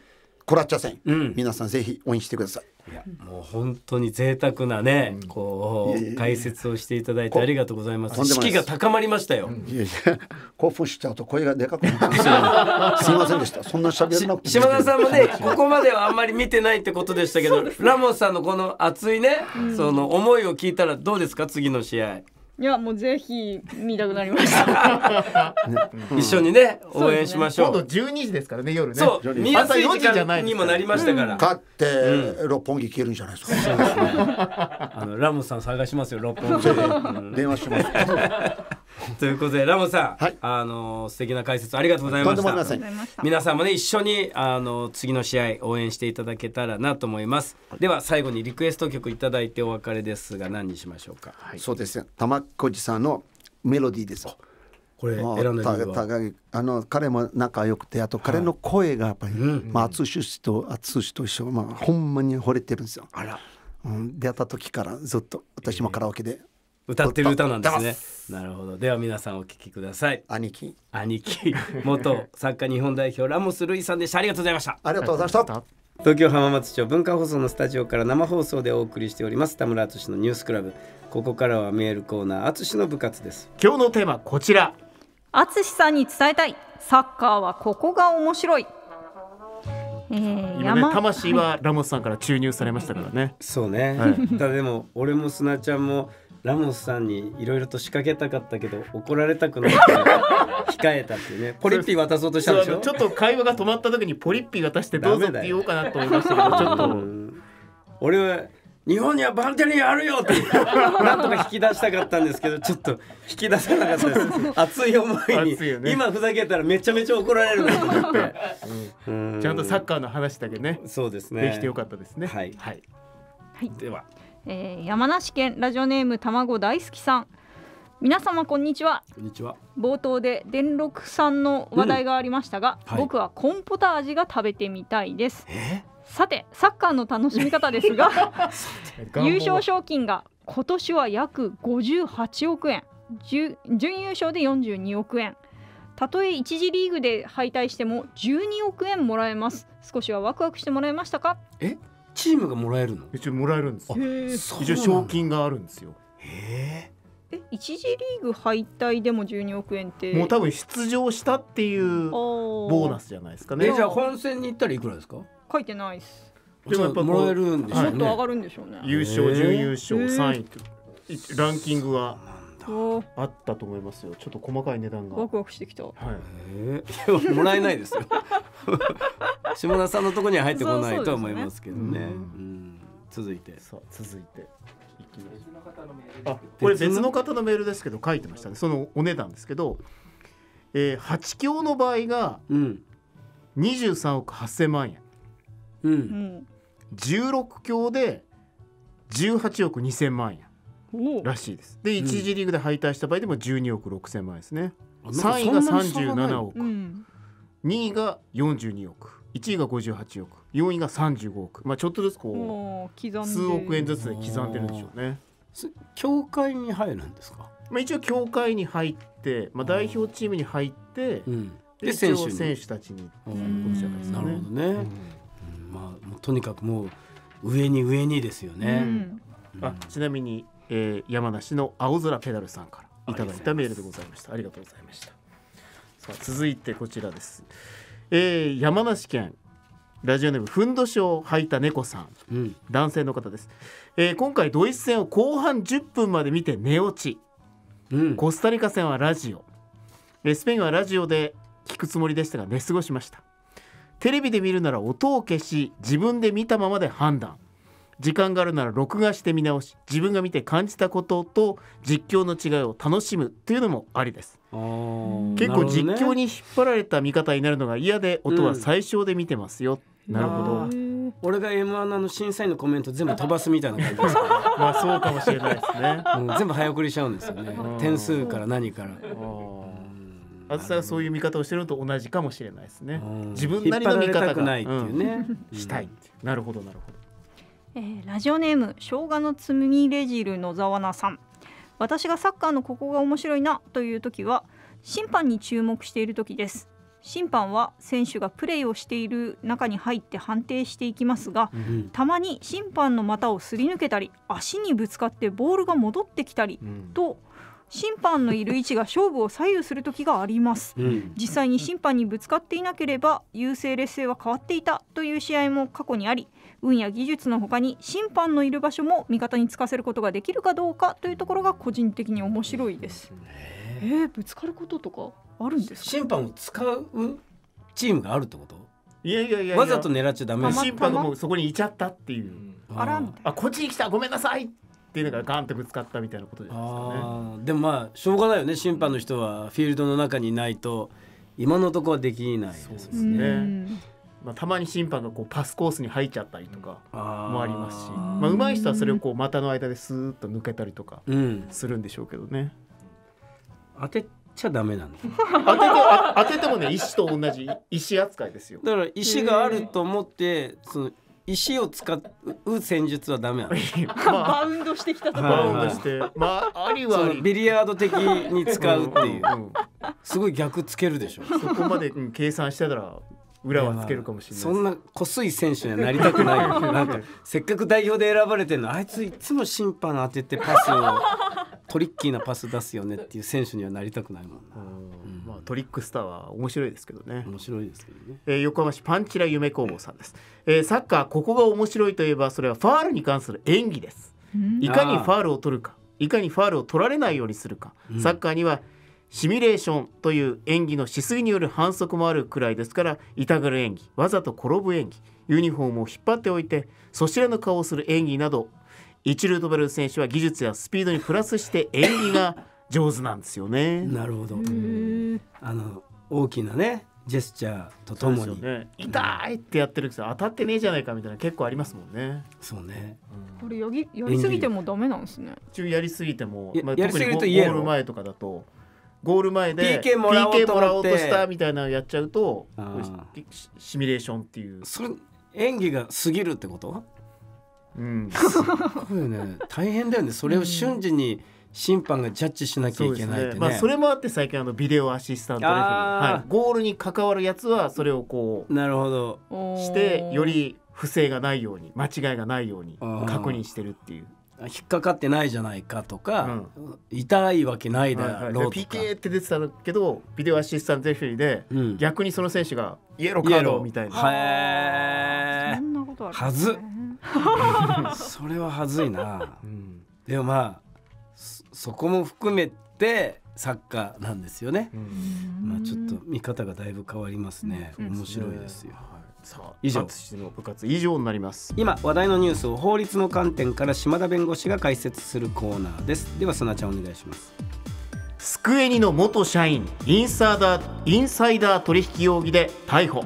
Speaker 1: コラッチャ戦、うん、皆さんぜひ応援してくださいいやもう本当に贅沢なね、うん、こう解説をしていただいてありがとうございます士気が高まりましたよ、いやいや興奮しちゃうと声がでかくなる。すみませんでしたそんな喋れなくて島田さんもねここまではあんまり見てないってことでしたけど、ラモスさんのこの熱いね、その思いを聞いたらどうですか次の試合
Speaker 3: いやもうぜひ見たくなりました
Speaker 1: 一緒にね応援しましょう。今
Speaker 4: 度12時ですからね夜ね。そう四時じゃないにもなりましたから。
Speaker 1: 勝って六本木消えるんじゃないですか。あのラムさん探しますよ六本木。電話します。ということでラモさん、はい、あの素敵な解説ありがとうございました皆さんもね一緒にあの次の試合応援していただけたらなと思います、はい、では最後にリクエスト曲頂いてお別れですが何にしましょうか、はい、そうですね玉小じさんのメロディーです
Speaker 2: これ選んだ理あの彼も仲良くてあと彼の声がやっぱり、はいまあ、淳氏と淳と一緒、まあ、ほんまに惚れてるんですよあら、うん、出会った時からずっと私もカラオケで、えー
Speaker 1: 歌ってる歌なんですねなるほどでは皆さんお聞きください兄貴兄貴元作家日本代表ラモスルイさんでしたありがとうございましたありがとうございました東京浜松町文化放送のスタジオから生放送でお送りしております田村敦のニュースクラブここからはメールコーナー敦の部活です今日のテーマこちら
Speaker 3: 敦さんに伝えたいサッカーはここが面白いえー、今ね魂は
Speaker 4: ラモスさんから注入されましたからね。そうね。は
Speaker 1: い、ただでも俺も砂ちゃんもラモスさんにいろいろと仕掛けたかったけど怒られたくないから控えたっていうね ポリッピー渡そうとしたんでしょちょっと会話が止まった時にポリッピー渡してどうぞって言おうかなと思いましたけどちょっと俺は日本にはバンテリンあるよって なんとか引き出したかったんですけどちょっと引き出せなかったです 熱い思いに、今ふざけたらめちゃめちゃ怒られるなと思って、
Speaker 4: ちゃんとサッカーの話だけねそうですねできてよかったですねはい、はい、
Speaker 1: では
Speaker 3: えー、山梨県ラジオネーム卵大好きさん皆様こんにちはこんにちは冒頭で電力さんの話題がありましたが、うんはい、僕はコンポタ味が食べてみたいですさてサッカーの楽しみ方ですが
Speaker 1: 優勝賞
Speaker 3: 金が今年は約58億円準優勝で42億円たとえ1次リーグで敗退しても12億円もらえます少しはワクワクしてもらえましたか
Speaker 4: えチームがもらえるの一応もらえるんです一応賞金があるんですよへ
Speaker 3: え一次リーグ敗退でも12億円ってもう多分出場したっていうボーナスじゃないですかねえじゃあ
Speaker 1: 本戦に行ったらいくらですか
Speaker 3: 書いてないっすでも
Speaker 1: やっぱもらえるんでしょうねもっと上がるんでしょうね優勝
Speaker 4: 準優勝3位ランキングはあったと思いますよちょっと細かい値段
Speaker 3: がワクワクしてきた、は
Speaker 1: い、もらえないですよ 下田さんのとこには入ってこないとは思いますけどね。続いて。そう続い
Speaker 4: て。あこれ別の方のメールですけど書いてましたねそのお値段ですけど、えー、8強の場合が23億8,000万円、うん、16強で18億2,000万円らしいですで1次リーグで敗退した場合でも12億6,000万円ですね、うん、3位が37億、うん、2位が42億1位が58億4位が35億、まあ、ちょっとずつこう数億円ずつで刻んでるんでしょうね。教会に入るんですか、まあ、一応教会に入って、まあ、代表チームに入って、うん、で選手選手たちになね、なるほ
Speaker 1: どね、うん、まあ、とにかくもう上に上にですよね。うん
Speaker 4: あちなみに、えー、山梨の青空ペダルさんからいただいたメールでございました。ありがとうございました。さあ続いてこちらです、えー、山梨県ラジオネームふんどしを履いた猫さん、うん、男性の方です、えー、今回ドイツ戦を後半10分まで見て寝落ち、うん、コスタリカ戦はラジオ、えスペインはラジオで聞くつもりでしたが寝過ごしましたテレビで見るなら音を消し自分で見たままで判断時間があるなら録画して見直し自分が見て感じたことと実況の違いを楽しむというのもありです結構実況に引っ張られた見方になるのが嫌で音は最小で見て
Speaker 1: ますよ、うん、なるほど俺が M1 の審査員のコメント全部飛ばすみたいな感じです まあそうかもしれないですね、うん、全部早送りしちゃうんですよね点数から何から
Speaker 4: あずさがそういう見方をしてるのと同じかもしれないですね自分なりの見方がないっていうね、したいなるほどなるほど
Speaker 3: えー、ラジオネーム生姜のつみれ汁野沢菜さん私がサッカーのここが面白いなという時は審判に注目している時です審判は選手がプレーをしている中に入って判定していきますが、たまに審判の股をすり抜けたり足にぶつかってボールが戻ってきたり、と審判のいる位置が勝負を左右する時があります、実際に審判にぶつかっていなければ優勢劣勢は変わっていたという試合も過去にあり運や技術のほかに審判のいる場所も味方につかせることができるかどうかというところが個人的に面白いです。えー、ぶつ
Speaker 4: かることとか
Speaker 1: あるんです審判を使うチームがあるってこといやい
Speaker 4: やいやわざと狙っちゃダメ審判がもうそこにいちゃったっていう、あらあこっちに来たごめんなさ
Speaker 1: いっていうのがガンってぶつかったみたいなことじゃないですかねでもまあしょうがないよね審判の人はフィールドの中にいないと今のところはできないそうですね。
Speaker 4: まあ、たまに審判がこうパスコースに入っちゃったりとかもありますしまあ、上手い人はそれをこう股の間ですーっと抜けたりとかするんでしょうけどね。うん、当てちゃダメなんだ当ててもね石と同じ石扱いですよだから石が
Speaker 1: あると思ってその石を使う戦術はダメなの、ま
Speaker 3: あ、バウンドしてきたとこはいはい、バ
Speaker 1: ウンドしてまあありはビリヤード的に使うっていう、うんうん、
Speaker 4: すごい逆つけるでしょそこまで、うん、計算してたら
Speaker 1: 裏はつけるかもしれない、まあ、そんなこすい選手にはなりたくない なんかせっかく代表で選ばれてるのあいついつも審判当ててパスをトリッキーなパス出すよねっていう選手にはなりたくないも
Speaker 4: んな、うん、まあ、トリックスターは面白いですけどね面白いですけどね、えー、横浜市パンチラ夢工房さんです、えー、サッカーここが面白いといえばそれはファールに関する演技ですいかにファールを取るかいかにファールを取られないようにするか、うん、サッカーには、シミュレーションという演技のしすぎによる反則もあるくらいですから痛がる演技わざと転ぶ演技ユニフォームを引っ張っておいてそちらの顔をする演技など一ルートベル選手は技術やスピードにプラスして演技が上手なんですよね。な
Speaker 1: るほどあの大きなねジェスチャ
Speaker 4: ーとともに、ね、
Speaker 1: 痛
Speaker 3: い
Speaker 4: ってやってるけど当たってねえじゃないかみたいな結構ありますもんねそうね、
Speaker 3: うん、これやりやりすぎてもダメなんですね
Speaker 4: 中やりすぎても、まあ、やりすぎるとボール前とかだとゴール前で PK もらおうとおうとしたみたいなのをやっちゃうとシミュレーションって
Speaker 1: いうそれ演技が過ぎるってことうん、すごいね大変だよねそれを瞬時に審判がジャッジしなきゃいけないってねね、まあ、それもあって最
Speaker 4: 近あのビデオアシスタントレフェリー、はい、ゴールに関わるやつはそれをこうなるほどしてより不正がないように間違いがないように確認してるっていう。引っかかってないじゃないかとか、うん、痛いわけないだろうとか、はいはい、PK って出てたんだけどビデオアシスタントレフェリーで、うん、逆にその選手がイエローカードみたいな
Speaker 1: へえはず それははずいな、うん、でもまあそこも含めてサッカーなんですよね、まあちょっと見方がだいぶ変わりますね、面白いですよ、はいさあ以上淳の部活以上になります今話題のニュースを法律の観点から島田弁護士が解説するコーナーですではそなちゃんお願いしますスクエニの元
Speaker 4: 社員インサイダーインサイダー取引容疑で逮捕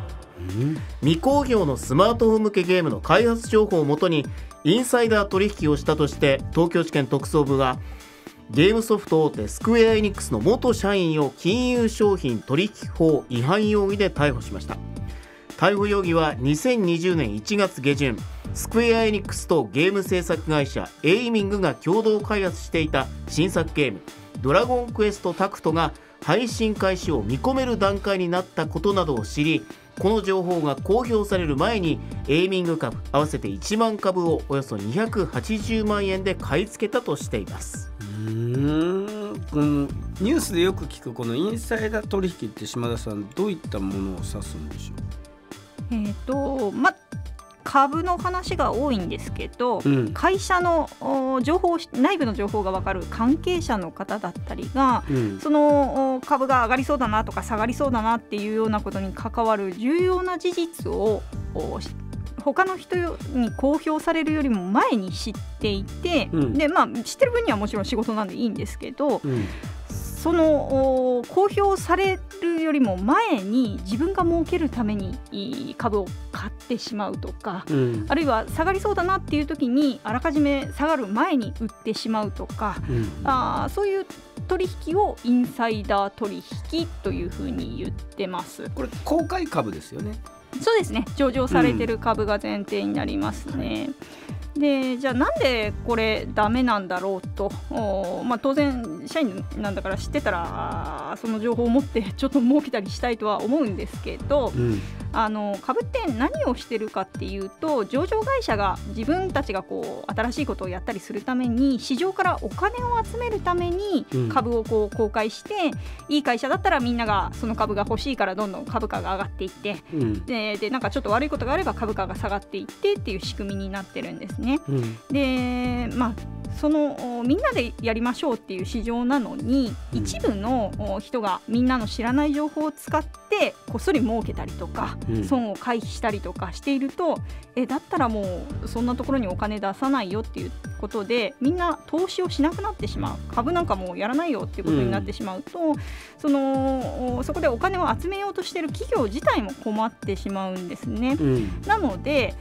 Speaker 4: 未公表のスマートフォン向けゲームの開発情報をもとにインサイダー取引をしたとして東京地検特捜部がゲームソフト大手スクエア・エニックスの元社員を金融商品取引法違反容疑で逮捕しました逮捕容疑は2020年1月下旬スクエア・エニックスとゲーム制作会社エイミングが共同開発していた新作ゲーム「ドラゴンクエストタクト」が配信開始を見込める段階になったことなどを知りこの情報が公表される前にエイミング株合わせて1万株をおよそ280万円で買い付けたとしています
Speaker 1: うんニュースでよく聞くこのインサイダー取引って島田さんどういったものを指すんでしょう
Speaker 4: えー
Speaker 3: とま、株の話が多いんですけど、うん、会社の情報内部の情報が分かる関係者の方だったりが、うん、その株が上がりそうだなとか下がりそうだなっていうようなことに関わる重要な事実を他の人に公表されるよりも前に知っていて、うん、でまあ、知ってる分にはもちろん仕事なんでいいんですけど、その公表されるよりも前に自分が儲けるために株を買ってしまうとか、うん、あるいは下がりそうだなっていう時にあらかじめ下がる前に売ってしまうとか、うん、あそういう取引をインサイダー取引というふうに言ってます。これ
Speaker 1: 公開株ですよね
Speaker 3: そうですね上場されてる株が前提になりますね。うんでじゃあなんでこれダメなんだろうと、まあ、当然社員なんだから知ってたらその情報を持ってちょっと儲けたりしたいとは思うんですけど、うん、あの株って何をしてるかっていうと上場会社が自分たちがこう新しいことをやったりするために市場からお金を集めるために株をこう公開して、うん、いい会社だったらみんながその株が欲しいからどんどん株価が上がっていって、うん、ででなんかちょっと悪いことがあれば株価が下がっていってっていう仕組みになってるんですね。ね。うん、でまあそのみんなでやりましょうっていう市場なのに、うん、一部の人がみんなの知らない情報を使ってこっそり儲けたりとか、うん、損を回避したりとかしているとえだったらもうそんなところにお金出さないよっていうことでみんな投資をしなくなってしまう株なんかもうやらないよっていうことになってしまうと、うん、そのそこでお金を集めようとしている企業自体も困ってしまうんですね。なので、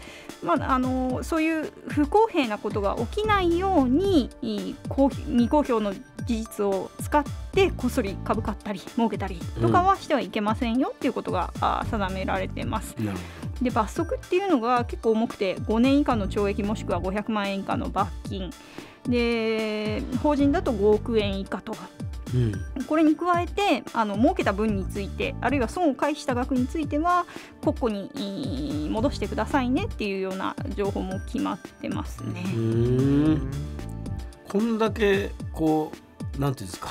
Speaker 3: まあ、あのそういう不公平なことが起きないようにに未公表の事実を使ってこっそり株買ったり儲けたりとかはしてはいけませんよっていうことが、定められてます。で罰則っていうのが結構重くて5年以下の懲役もしくは500万円以下の罰金で法人だと5億円以下とうん、これに加えてあの儲けた分についてあるいは損を回避した額については国庫に戻してくださいねっていうような情報も決まってます
Speaker 1: ね。こんだけこうなんていうんですか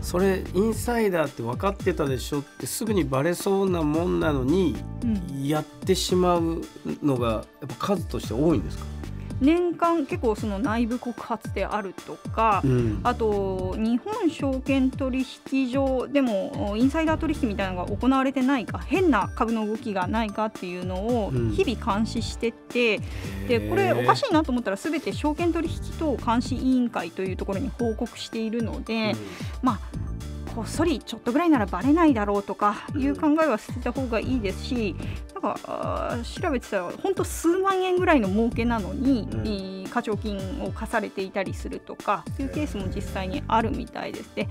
Speaker 1: それインサイダーって分かってたでしょってすぐにばれそうなもんなのに、やってしまうのがやっぱ数として多いんですか
Speaker 3: 年間結構その内部告発であるとか、うん、あと日本証券取引所でもインサイダー取引みたいなのが行われてないか変な株の動きがないかっていうのを日々監視してて、うん、でこれおかしいなと思ったら全て証券取引等監視委員会というところに報告しているので、うん、まあこっそりちょっとぐらいならばれないだろうとかいう考えは捨てた方がいいですしか調べてたら本当数万円ぐらいの儲けなのに、うん、課徴金を課されていたりするとかていうケースも実際にあるみたいです。で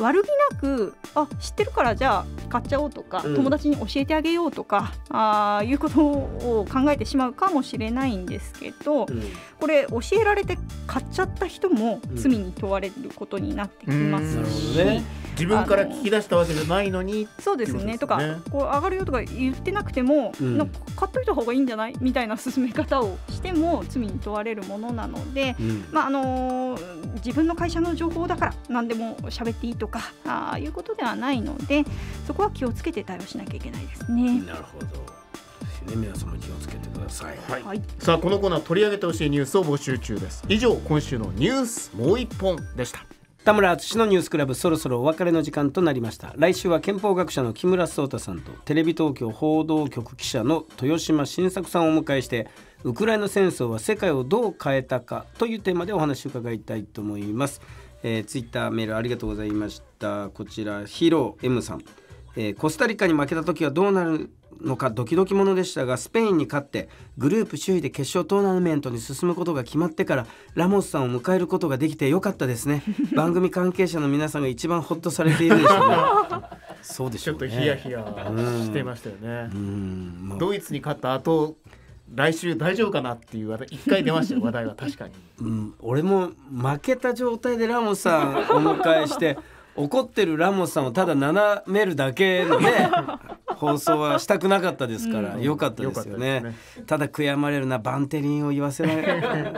Speaker 3: 悪気なくあ知ってるからじゃあ買っちゃおうとか、うん、友達に教えてあげようとかあいうことを考えてしまうかもしれないんですけど、うん、これ教えられて買っちゃった人も罪に問われることになってきますし。うん自分から聞き出したわけじゃないのにそうですね、ね、とかこう上がるよとか言ってなくても、うん、買っといた方がいいんじゃないみたいな進め方をしても罪に問われるものなので、うん、まああのー、自分の会社の情報だから何でも喋っていいとかあいうことではないのでそこは気をつけて対応しなきゃいけないですね。な
Speaker 4: るほどね皆様気
Speaker 1: をつけてください、はい、はい、
Speaker 4: さあこのコーナー取り上げてほしいニュースを募集中です以上今
Speaker 1: 週のニュースもう一本でした田村淳のニュースクラブそろそろお別れの時間となりました来週は憲法学者の木村壮太さんとテレビ東京報道局記者の豊島晋作さんをお迎えしてウクライナ戦争は世界をどう変えたかというテーマでお話を伺いたいと思います、えー、ツイッターメールありがとうございましたこちらヒロ M さんえー、コスタリカに負けた時はどうなるのかドキドキものでしたがスペインに勝ってグループ首位で決勝トーナメントに進むことが決まってからラモスさんを迎えることができてよかったですね 番組関係者の皆さんが一番ホッとされているでしょうね そうでしょう、ね、ちょっとヒヤヒヤしてま
Speaker 4: したよね、まあ、ドイツに勝っ
Speaker 1: た後来週大丈夫かなっていう話題一回出ましたよ話題は確かに、うん、俺も負けた状態でラモスさんお迎えして怒ってるラモスさんをただ斜めるだけのね 放送はしたくなかったですから、うん、よかったですよね、ね、ただ悔やまれるなバンテリンを言わせられな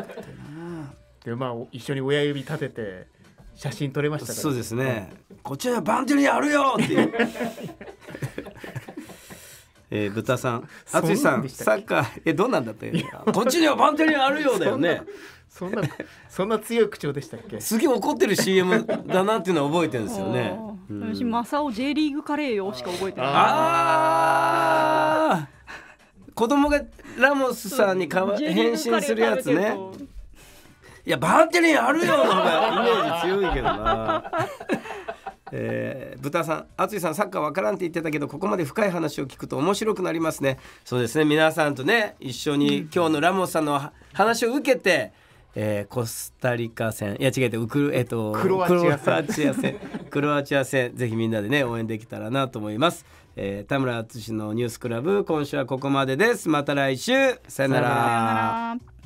Speaker 1: でまあ一緒に親指立てて写真撮れました、らそうですね、うん、こっちはバンテリンあるよっていう えー、豚さん、
Speaker 4: 淳さん、サッカー、え、どんなんだったっけ。こっちにはバンテリンあるようだよね。そんな
Speaker 1: そんな強い口調でしたっけすげえ怒ってる CM だなっていうのは覚えてるんですよね、
Speaker 3: うん、私マサオ J リーグカレーよしか覚えてないあ
Speaker 1: あ子供がラモスさんにかわ変身するやつねいやバーテリンあるよのがイメージ強いけどな えー、豚さん淳さんサッカー分からんって言ってたけどここまで深い話を聞くと面白くなりますねそうですね皆さんとね一緒に今日のラモスさんの話を受けてえー、コスタリカ戦いや違えてウクルえっ、ー、とクロアチア戦クロアチア戦 ぜひみんなでね応援できたらなと思います、えー、田村淳のニュースクラブ今週はここまでですまた来週さよなら